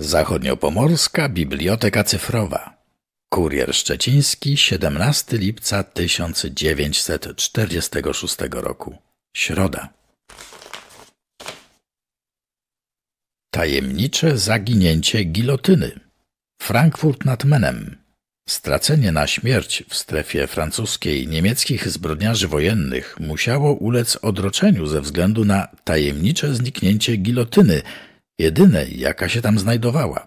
Zachodniopomorska Biblioteka Cyfrowa. Kurier Szczeciński, 17 lipca 1946 roku. Środa. Tajemnicze zaginięcie gilotyny. Frankfurt nad Menem. Stracenie na śmierć w strefie francuskiej niemieckich zbrodniarzy wojennych musiało ulec odroczeniu ze względu na tajemnicze zniknięcie gilotyny – jedynej, jaka się tam znajdowała.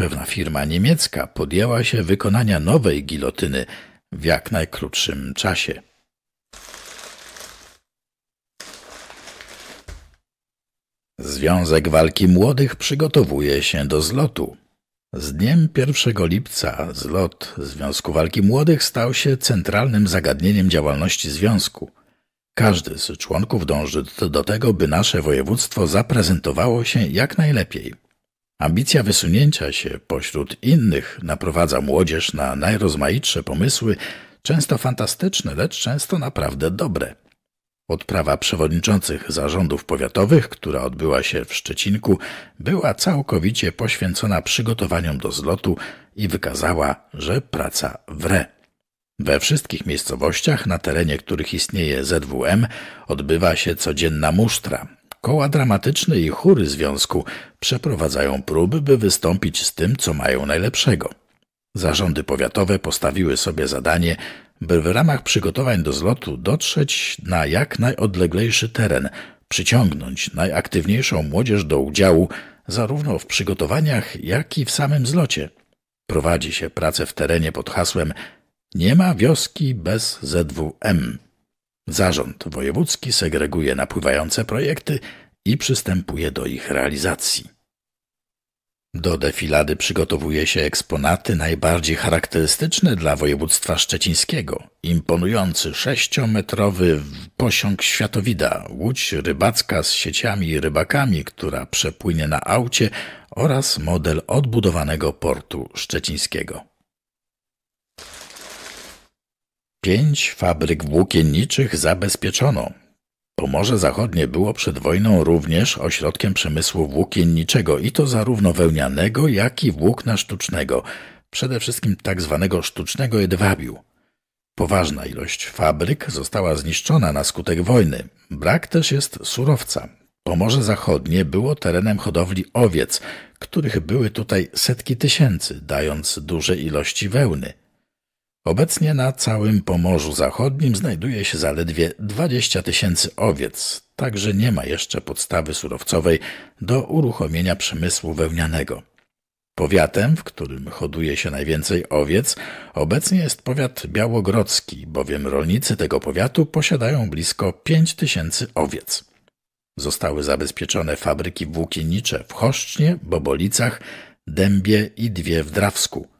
Pewna firma niemiecka podjęła się wykonania nowej gilotyny w jak najkrótszym czasie. Związek Walki Młodych przygotowuje się do zlotu. Z dniem 1 lipca zlot Związku Walki Młodych stał się centralnym zagadnieniem działalności związku – każdy z członków dąży do tego, by nasze województwo zaprezentowało się jak najlepiej. Ambicja wysunięcia się pośród innych naprowadza młodzież na najrozmaitsze pomysły, często fantastyczne, lecz często naprawdę dobre. Odprawa przewodniczących zarządów powiatowych, która odbyła się w Szczecinku, była całkowicie poświęcona przygotowaniom do zlotu i wykazała, że praca wre. We wszystkich miejscowościach, na terenie których istnieje ZWM, odbywa się codzienna musztra. Koła dramatyczne i chóry związku przeprowadzają próby, by wystąpić z tym, co mają najlepszego. Zarządy powiatowe postawiły sobie zadanie, by w ramach przygotowań do zlotu dotrzeć na jak najodleglejszy teren, przyciągnąć najaktywniejszą młodzież do udziału zarówno w przygotowaniach, jak i w samym zlocie. Prowadzi się prace w terenie pod hasłem nie ma wioski bez ZWM. Zarząd wojewódzki segreguje napływające projekty i przystępuje do ich realizacji. Do defilady przygotowuje się eksponaty najbardziej charakterystyczne dla województwa szczecińskiego. Imponujący sześciometrowy posiąg światowida, łódź rybacka z sieciami i rybakami, która przepłynie na aucie oraz model odbudowanego portu szczecińskiego. Pięć fabryk włókienniczych zabezpieczono. Pomorze Zachodnie było przed wojną również ośrodkiem przemysłu włókienniczego i to zarówno wełnianego, jak i włókna sztucznego, przede wszystkim tak zwanego sztucznego jedwabiu. Poważna ilość fabryk została zniszczona na skutek wojny. Brak też jest surowca. Pomorze Zachodnie było terenem hodowli owiec, których były tutaj setki tysięcy, dając duże ilości wełny. Obecnie na całym Pomorzu Zachodnim znajduje się zaledwie 20 tysięcy owiec, także nie ma jeszcze podstawy surowcowej do uruchomienia przemysłu wełnianego. Powiatem, w którym hoduje się najwięcej owiec, obecnie jest powiat białogrodzki, bowiem rolnicy tego powiatu posiadają blisko 5 tysięcy owiec. Zostały zabezpieczone fabryki włókiennicze w Choszcznie, Bobolicach, Dębie i dwie w Drawsku –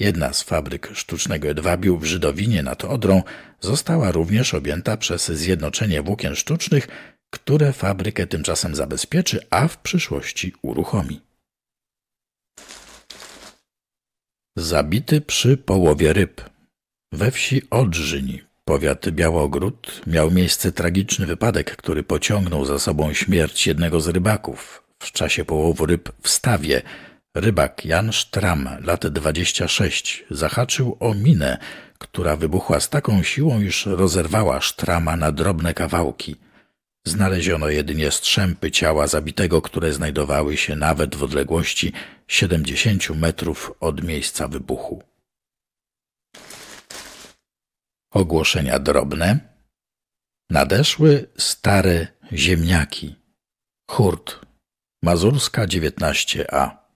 Jedna z fabryk sztucznego jedwabiu w Żydowinie nad Odrą została również objęta przez Zjednoczenie Włókien Sztucznych, które fabrykę tymczasem zabezpieczy, a w przyszłości uruchomi. Zabity przy połowie ryb. We wsi Odrzyni, powiat Białogród, miał miejsce tragiczny wypadek, który pociągnął za sobą śmierć jednego z rybaków w czasie połowu ryb w stawie, Rybak Jan Sztram, lat 26, zahaczył o minę, która wybuchła z taką siłą, iż rozerwała Sztrama na drobne kawałki. Znaleziono jedynie strzępy ciała zabitego, które znajdowały się nawet w odległości 70 metrów od miejsca wybuchu. Ogłoszenia drobne. Nadeszły stare ziemniaki. Hurt. Mazurska 19a.